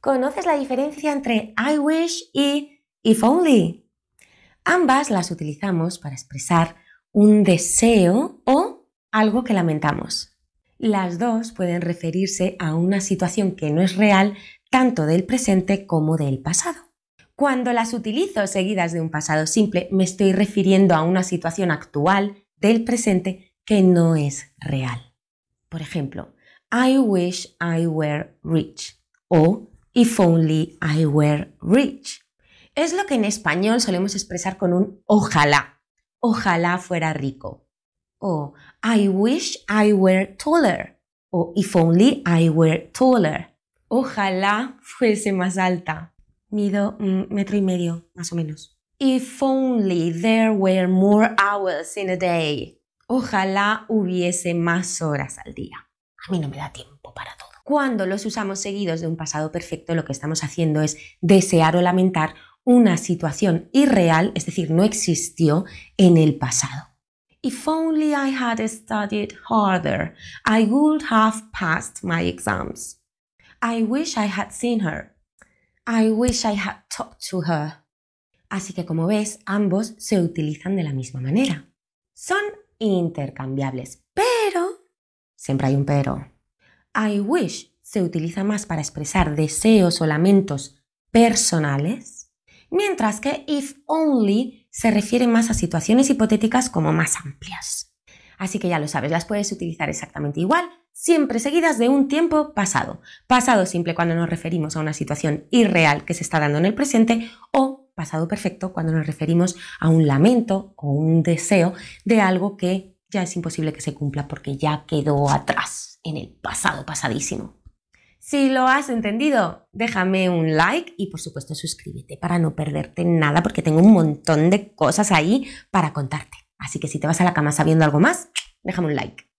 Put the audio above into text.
¿Conoces la diferencia entre I wish y if only? Ambas las utilizamos para expresar un deseo o algo que lamentamos. Las dos pueden referirse a una situación que no es real tanto del presente como del pasado. Cuando las utilizo seguidas de un pasado simple, me estoy refiriendo a una situación actual del presente que no es real. Por ejemplo, I wish I were rich o If only I were rich. Es lo que en español solemos expresar con un ojalá. Ojalá fuera rico. O I wish I were taller. O if only I were taller. Ojalá fuese más alta. Mido un metro y medio, más o menos. If only there were more hours in a day. Ojalá hubiese más horas al día. A mí no me da tiempo para todo. Cuando los usamos seguidos de un pasado perfecto, lo que estamos haciendo es desear o lamentar una situación irreal, es decir, no existió en el pasado. If only I had studied harder, I would have passed my exams. I wish I had seen her. I wish I had talked to her. Así que como ves, ambos se utilizan de la misma manera. Son intercambiables, pero siempre hay un pero. I wish se utiliza más para expresar deseos o lamentos personales, mientras que if only se refiere más a situaciones hipotéticas como más amplias. Así que ya lo sabes, las puedes utilizar exactamente igual, siempre seguidas de un tiempo pasado. Pasado simple cuando nos referimos a una situación irreal que se está dando en el presente o pasado perfecto cuando nos referimos a un lamento o un deseo de algo que ya es imposible que se cumpla porque ya quedó atrás en el pasado pasadísimo. Si lo has entendido, déjame un like y por supuesto suscríbete para no perderte nada porque tengo un montón de cosas ahí para contarte. Así que si te vas a la cama sabiendo algo más, déjame un like.